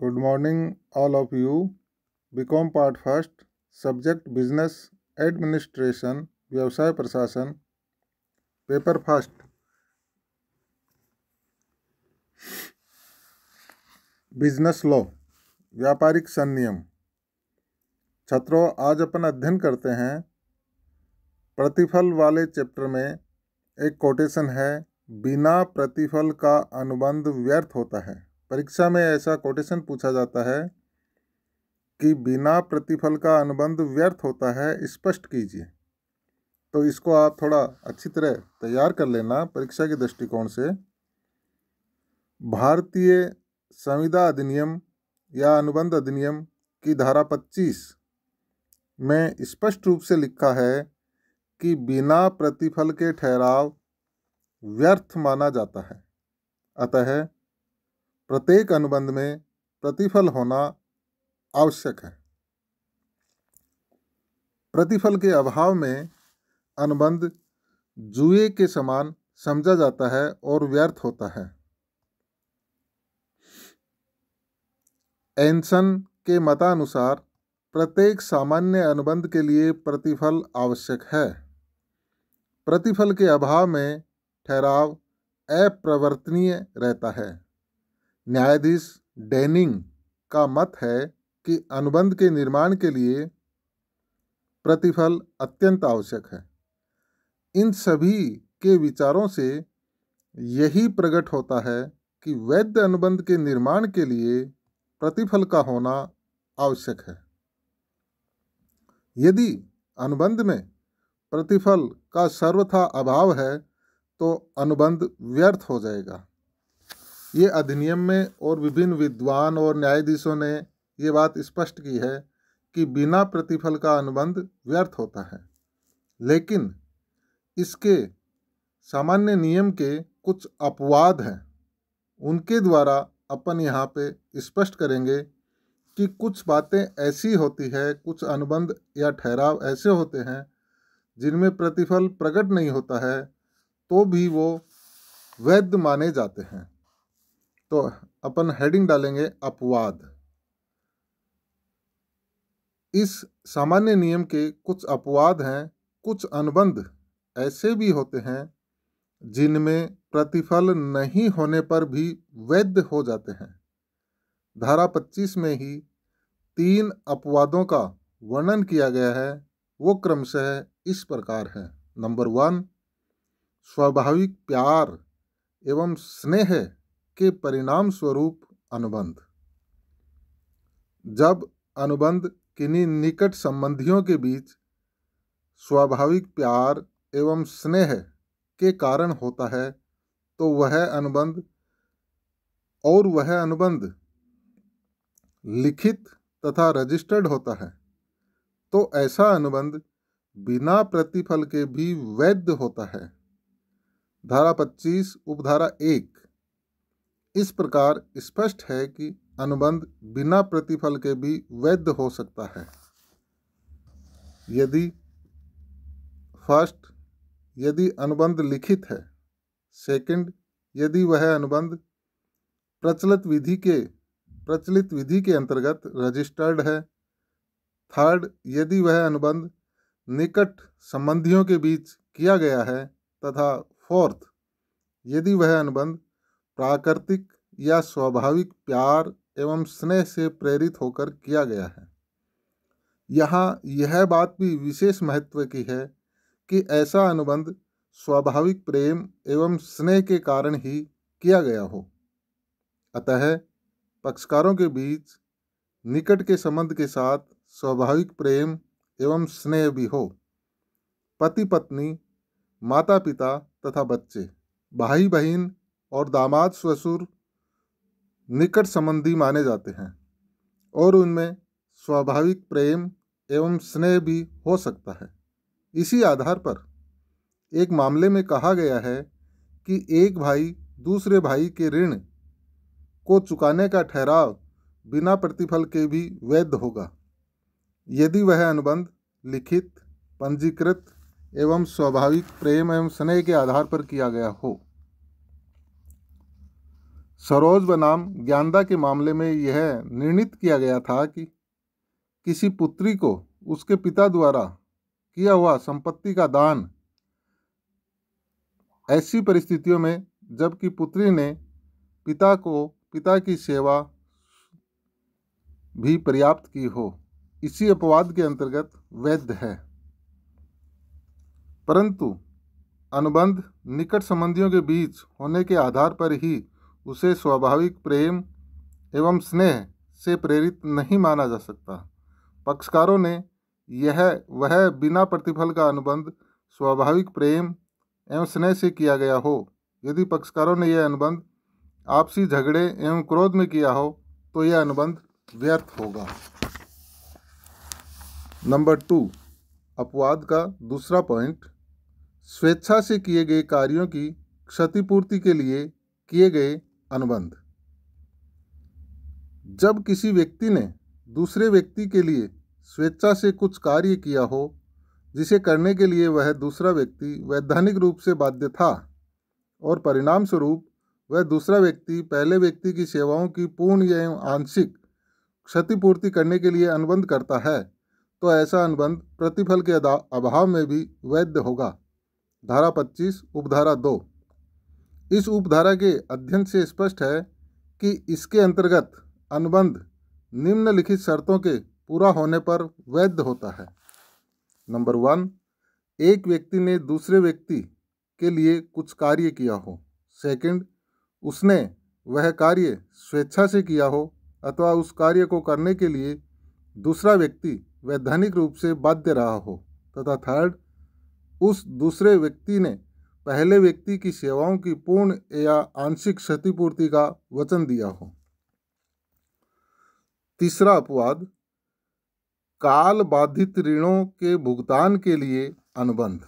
good morning all of you BCom part first subject business administration व्यवसाय प्रशासन paper first business law व्यापारिक संनियम छात्रों आज अपन अध्ययन करते हैं प्रतिफल वाले चैप्टर में एक कोटेशन है बिना प्रतिफल का अनुबंध व्यर्थ होता है परीक्षा में ऐसा कोटेशन पूछा जाता है कि बिना प्रतिफल का अनुबंध व्यर्थ होता है स्पष्ट कीजिए तो इसको आप थोड़ा अच्छी तरह तैयार कर लेना परीक्षा के दृष्टिकोण से भारतीय संविदा अधिनियम या अनुबंध अधिनियम की धारा 25 में स्पष्ट रूप से लिखा है कि बिना प्रतिफल के ठहराव व्यर्थ माना जाता है अतः प्रत्येक अनुबंध में प्रतिफल होना आवश्यक है प्रतिफल के अभाव में अनुबंध जुए के समान समझा जाता है और व्यर्थ होता है एंसन के मतानुसार प्रत्येक सामान्य अनुबंध के लिए प्रतिफल आवश्यक है प्रतिफल के अभाव में ठहराव अप्रवर्तनीय रहता है न्यायाधीश डेनिंग का मत है कि अनुबंध के निर्माण के लिए प्रतिफल अत्यंत आवश्यक है इन सभी के विचारों से यही प्रकट होता है कि वैध अनुबंध के निर्माण के लिए प्रतिफल का होना आवश्यक है यदि अनुबंध में प्रतिफल का सर्वथा अभाव है तो अनुबंध व्यर्थ हो जाएगा ये अधिनियम में और विभिन्न विद्वान और न्यायाधीशों ने ये बात स्पष्ट की है कि बिना प्रतिफल का अनुबंध व्यर्थ होता है लेकिन इसके सामान्य नियम के कुछ अपवाद हैं उनके द्वारा अपन यहाँ पे स्पष्ट करेंगे कि कुछ बातें ऐसी होती है कुछ अनुबंध या ठहराव ऐसे होते हैं जिनमें प्रतिफल प्रकट नहीं होता है तो भी वो वैध माने जाते हैं तो अपन हेडिंग डालेंगे अपवाद इस सामान्य नियम के कुछ अपवाद हैं कुछ अनुबंध ऐसे भी होते हैं जिनमें प्रतिफल नहीं होने पर भी वैध हो जाते हैं धारा 25 में ही तीन अपवादों का वर्णन किया गया है वो क्रमशः इस प्रकार है नंबर वन स्वाभाविक प्यार एवं स्नेह के परिणाम स्वरूप अनुबंध जब अनुबंध किन्हीं निकट संबंधियों के बीच स्वाभाविक प्यार एवं स्नेह के कारण होता है तो वह अनुबंध और वह अनुबंध लिखित तथा रजिस्टर्ड होता है तो ऐसा अनुबंध बिना प्रतिफल के भी वैध होता है धारा 25 उपधारा एक इस प्रकार स्पष्ट है कि अनुबंध बिना प्रतिफल के भी वैध हो सकता है यदि फर्स्ट यदि अनुबंध लिखित है सेकंड यदि वह अनुबंध प्रचलित विधि के प्रचलित विधि के अंतर्गत रजिस्टर्ड है थर्ड यदि वह अनुबंध निकट संबंधियों के बीच किया गया है तथा फोर्थ यदि वह अनुबंध प्राकृतिक या स्वाभाविक प्यार एवं स्नेह से प्रेरित होकर किया गया है यहाँ यह बात भी विशेष महत्व की है कि ऐसा अनुबंध स्वाभाविक प्रेम एवं स्नेह के कारण ही किया गया हो अतः पक्षकारों के बीच निकट के संबंध के साथ स्वाभाविक प्रेम एवं स्नेह भी हो पति पत्नी माता पिता तथा बच्चे भाई बहन और दामाद ससुर निकट संबंधी माने जाते हैं और उनमें स्वाभाविक प्रेम एवं स्नेह भी हो सकता है इसी आधार पर एक मामले में कहा गया है कि एक भाई दूसरे भाई के ऋण को चुकाने का ठहराव बिना प्रतिफल के भी वैध होगा यदि वह अनुबंध लिखित पंजीकृत एवं स्वाभाविक प्रेम एवं स्नेह के आधार पर किया गया हो सरोज बनाम ज्ञानदा के मामले में यह निर्णित किया गया था कि किसी पुत्री को उसके पिता द्वारा किया हुआ संपत्ति का दान ऐसी परिस्थितियों में जबकि पुत्री ने पिता को पिता की सेवा भी पर्याप्त की हो इसी अपवाद के अंतर्गत वैध है परंतु अनुबंध निकट संबंधियों के बीच होने के आधार पर ही उसे स्वाभाविक प्रेम एवं स्नेह से प्रेरित नहीं माना जा सकता पक्षकारों ने यह वह बिना प्रतिफल का अनुबंध स्वाभाविक प्रेम एवं स्नेह से किया गया हो यदि पक्षकारों ने यह अनुबंध आपसी झगड़े एवं क्रोध में किया हो तो यह अनुबंध व्यर्थ होगा नंबर टू अपवाद का दूसरा पॉइंट स्वेच्छा से किए गए कार्यों की क्षतिपूर्ति के लिए किए गए अनुबंध जब किसी व्यक्ति ने दूसरे व्यक्ति के लिए स्वेच्छा से कुछ कार्य किया हो जिसे करने के लिए वह दूसरा व्यक्ति वैधानिक रूप से बाध्य था और परिणाम स्वरूप वह दूसरा व्यक्ति पहले व्यक्ति की सेवाओं की पूर्ण एवं आंशिक क्षतिपूर्ति करने के लिए अनुबंध करता है तो ऐसा अनुबंध प्रतिफल के अभाव में भी वैध होगा धारा 25 उपधारा 2 इस उपधारा के अध्ययन से स्पष्ट है कि इसके अंतर्गत अनुबंध निम्नलिखित शर्तों के पूरा होने पर वैध होता है नंबर वन एक व्यक्ति ने दूसरे व्यक्ति के लिए कुछ कार्य किया हो सेकंड, उसने वह कार्य स्वेच्छा से किया हो अथवा उस कार्य को करने के लिए दूसरा व्यक्ति वैधानिक रूप से बाध्य रहा हो तथा थर्ड उस दूसरे व्यक्ति ने पहले व्यक्ति की सेवाओं की पूर्ण या आंशिक क्षतिपूर्ति का वचन दिया हो तीसरा अपवाद काल बाधित ऋणों के भुगतान के लिए अनुबंध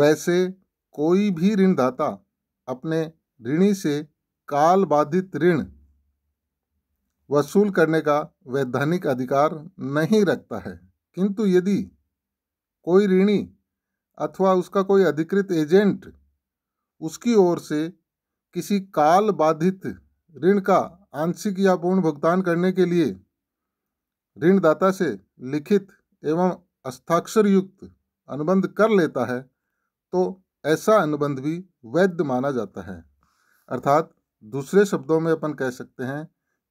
वैसे कोई भी ऋणदाता अपने ऋणी से काल बाधित ऋण वसूल करने का वैधानिक अधिकार नहीं रखता है किंतु यदि कोई ऋणी अथवा उसका कोई अधिकृत एजेंट उसकी ओर से किसी काल बाधित ऋण का आंशिक या पूर्ण भुगतान करने के लिए ऋणदाता से लिखित एवं हस्ताक्षर युक्त अनुबंध कर लेता है तो ऐसा अनुबंध भी वैध माना जाता है अर्थात दूसरे शब्दों में अपन कह सकते हैं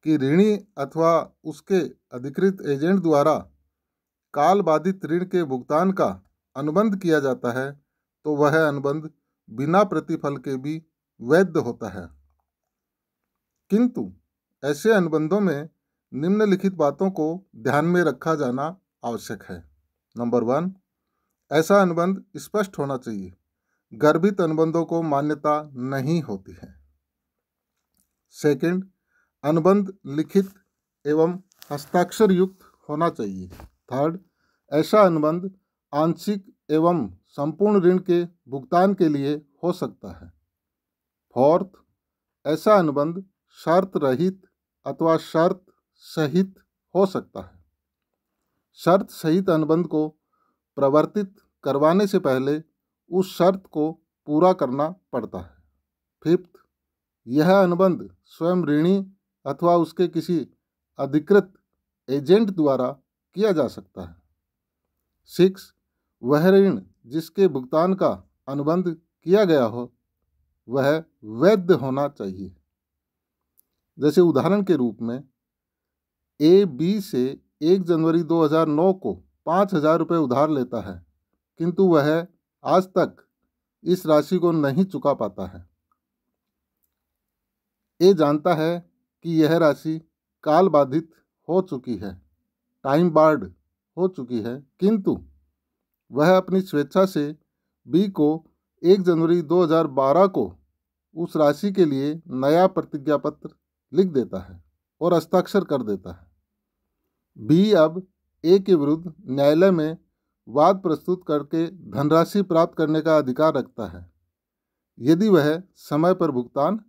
कि ऋणी अथवा उसके अधिकृत एजेंट द्वारा काल बाधित ऋण के भुगतान का अनुबंध किया जाता है तो वह अनुबंध बिना प्रतिफल के भी वैध होता है किंतु ऐसे अनुबंधों में निम्नलिखित बातों को ध्यान में रखा जाना आवश्यक है नंबर वन ऐसा अनुबंध स्पष्ट होना चाहिए गर्भित अनुबंधों को मान्यता नहीं होती है सेकंड अनुबंध लिखित एवं हस्ताक्षर युक्त होना चाहिए थर्ड ऐसा अनुबंध आंशिक एवं संपूर्ण ऋण के भुगतान के लिए हो सकता है फोर्थ ऐसा अनुबंध शर्त रहित अथवा शर्त सहित हो सकता है शर्त सहित अनुबंध को प्रवर्तित करवाने से पहले उस शर्त को पूरा करना पड़ता है फिफ्थ यह अनुबंध स्वयं ऋणी अथवा उसके किसी अधिकृत एजेंट द्वारा किया जा सकता है सिक्स वह ऋण जिसके भुगतान का अनुबंध किया गया हो वह वैध होना चाहिए जैसे उदाहरण के रूप में ए बी से एक जनवरी 2009 को पाँच हज़ार रुपये उधार लेता है किंतु वह आज तक इस राशि को नहीं चुका पाता है ए जानता है कि यह राशि काल बाधित हो चुकी है टाइम बार्ड हो चुकी है किंतु वह अपनी स्वेच्छा से बी को 1 जनवरी 2012 को उस राशि के लिए नया प्रतिज्ञा पत्र लिख देता है और हस्ताक्षर कर देता है बी अब ए के विरुद्ध न्यायालय में वाद प्रस्तुत करके धनराशि प्राप्त करने का अधिकार रखता है यदि वह समय पर भुगतान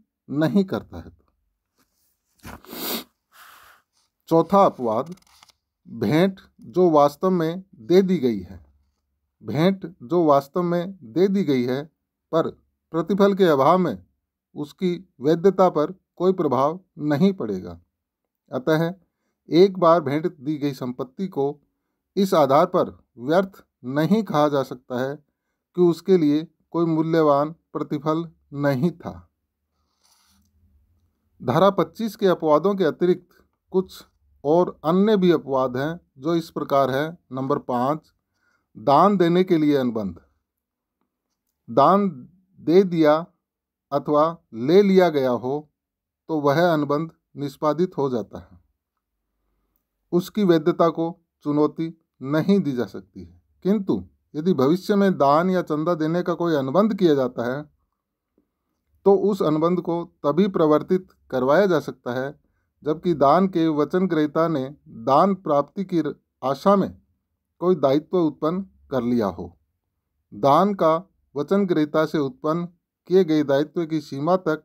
नहीं करता है तो चौथा अपवाद भेंट जो वास्तव में दे दी गई है भेंट जो वास्तव में दे दी गई है पर प्रतिफल के अभाव में उसकी वैधता पर कोई प्रभाव नहीं पड़ेगा अतः एक बार भेंट दी गई संपत्ति को इस आधार पर व्यर्थ नहीं कहा जा सकता है कि उसके लिए कोई मूल्यवान प्रतिफल नहीं था धारा 25 के अपवादों के अतिरिक्त कुछ और अन्य भी अपवाद हैं जो इस प्रकार है नंबर पाँच दान देने के लिए अनुबंध दान दे दिया अथवा ले लिया गया हो तो वह अनुबंध निष्पादित हो जाता है उसकी वैधता को चुनौती नहीं दी जा सकती है किंतु यदि भविष्य में दान या चंदा देने का कोई अनुबंध किया जाता है तो उस अनुबंध को तभी प्रवर्तित करवाया जा सकता है जबकि दान के वचन ग्रहिता ने दान प्राप्ति की आशा में कोई दायित्व उत्पन्न कर लिया हो दान का वचन ग्रहिता से उत्पन्न किए गए दायित्व की सीमा तक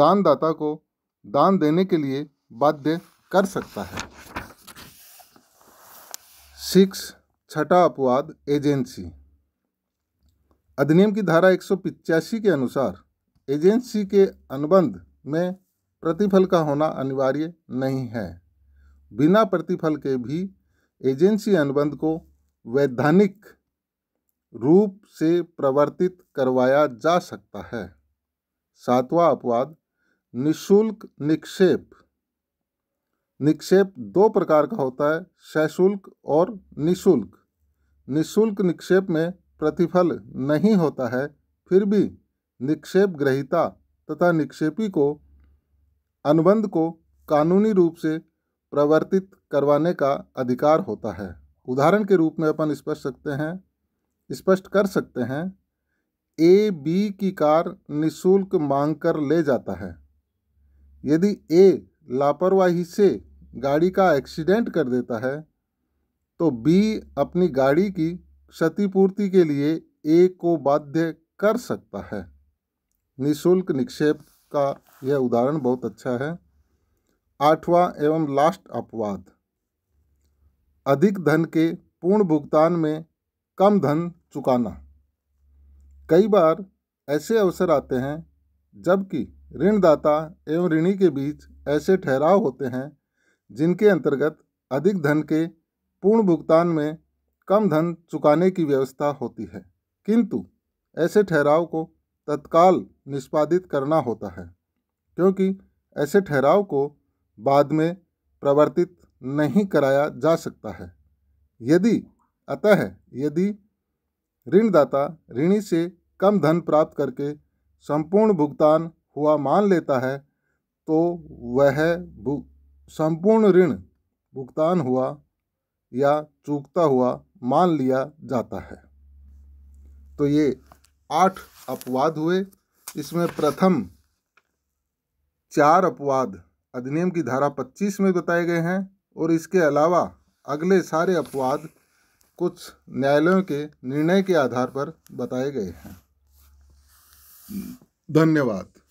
दानदाता को दान देने के लिए बाध्य कर सकता है सिक्स छठा अपवाद एजेंसी अधिनियम की धारा एक के अनुसार एजेंसी के अनुबंध में प्रतिफल का होना अनिवार्य नहीं है बिना प्रतिफल के भी एजेंसी अनुबंध को वैधानिक रूप से प्रवर्तित करवाया जा सकता है सातवां अपवाद निशुल्क निक्षेप निक्षेप दो प्रकार का होता है सशुल्क और निशुल्क निशुल्क निक्षेप में प्रतिफल नहीं होता है फिर भी निक्षेप ग्रहिता तथा निक्षेपी को अनुबंध को कानूनी रूप से प्रवर्तित करवाने का अधिकार होता है उदाहरण के रूप में अपन स्पष्ट सकते हैं स्पष्ट कर सकते हैं ए बी की कार निशुल्क मांग कर ले जाता है यदि ए लापरवाही से गाड़ी का एक्सीडेंट कर देता है तो बी अपनी गाड़ी की क्षतिपूर्ति के लिए ए को बाध्य कर सकता है निशुल्क निक्षेप का यह उदाहरण बहुत अच्छा है आठवां एवं लास्ट अपवाद अधिक धन के पूर्ण भुगतान में कम धन चुकाना कई बार ऐसे अवसर आते हैं जबकि ऋणदाता एवं ऋणी के बीच ऐसे ठहराव होते हैं जिनके अंतर्गत अधिक धन के पूर्ण भुगतान में कम धन चुकाने की व्यवस्था होती है किंतु ऐसे ठहराव को तत्काल निष्पादित करना होता है क्योंकि ऐसे ठहराव को बाद में प्रवर्तित नहीं कराया जा सकता है यदि अतः यदि ऋणदाता ऋणी से कम धन प्राप्त करके संपूर्ण भुगतान हुआ मान लेता है तो वह संपूर्ण ऋण भुगतान हुआ या चूकता हुआ मान लिया जाता है तो ये आठ अपवाद हुए इसमें प्रथम चार अपवाद अधिनियम की धारा 25 में बताए गए हैं और इसके अलावा अगले सारे अपवाद कुछ न्यायालयों के निर्णय के आधार पर बताए गए हैं धन्यवाद